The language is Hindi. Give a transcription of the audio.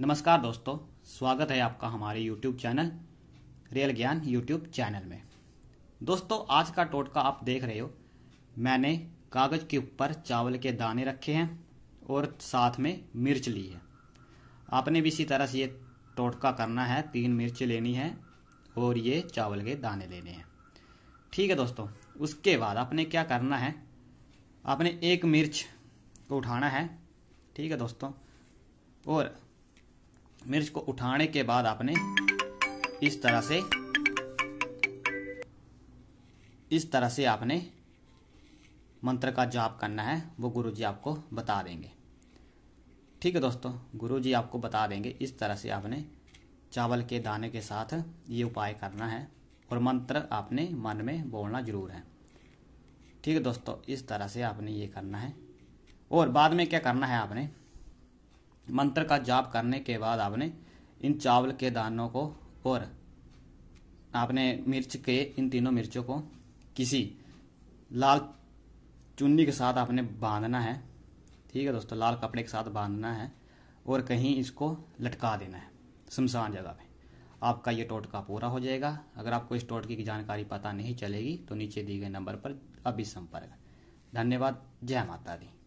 नमस्कार दोस्तों स्वागत है आपका हमारे YouTube चैनल रियल ज्ञान YouTube चैनल में दोस्तों आज का टोटका आप देख रहे हो मैंने कागज के ऊपर चावल के दाने रखे हैं और साथ में मिर्च ली है आपने भी इसी तरह से ये टोटका करना है तीन मिर्च लेनी है और ये चावल के दाने लेने हैं ठीक है दोस्तों उसके बाद आपने क्या करना है आपने एक मिर्च को उठाना है ठीक है दोस्तों और मिर्च को उठाने के बाद आपने इस तरह से इस तरह से आपने मंत्र का जाप करना है वो गुरु जी आपको बता देंगे ठीक है दोस्तों गुरु जी आपको बता देंगे इस तरह से आपने चावल के दाने के साथ ये उपाय करना है और मंत्र आपने मन में बोलना ज़रूर है ठीक है दोस्तों इस तरह से आपने ये करना है और बाद में क्या करना है आपने मंत्र का जाप करने के बाद आपने इन चावल के दानों को और आपने मिर्च के इन तीनों मिर्चों को किसी लाल चुन्नी के साथ आपने बांधना है ठीक है दोस्तों लाल कपड़े के साथ बांधना है और कहीं इसको लटका देना है शमशान जगह पे आपका ये टोटका पूरा हो जाएगा अगर आपको इस टोटके की जानकारी पता नहीं चलेगी तो नीचे दिए गए नंबर पर अभी संपर्क धन्यवाद जय माता दी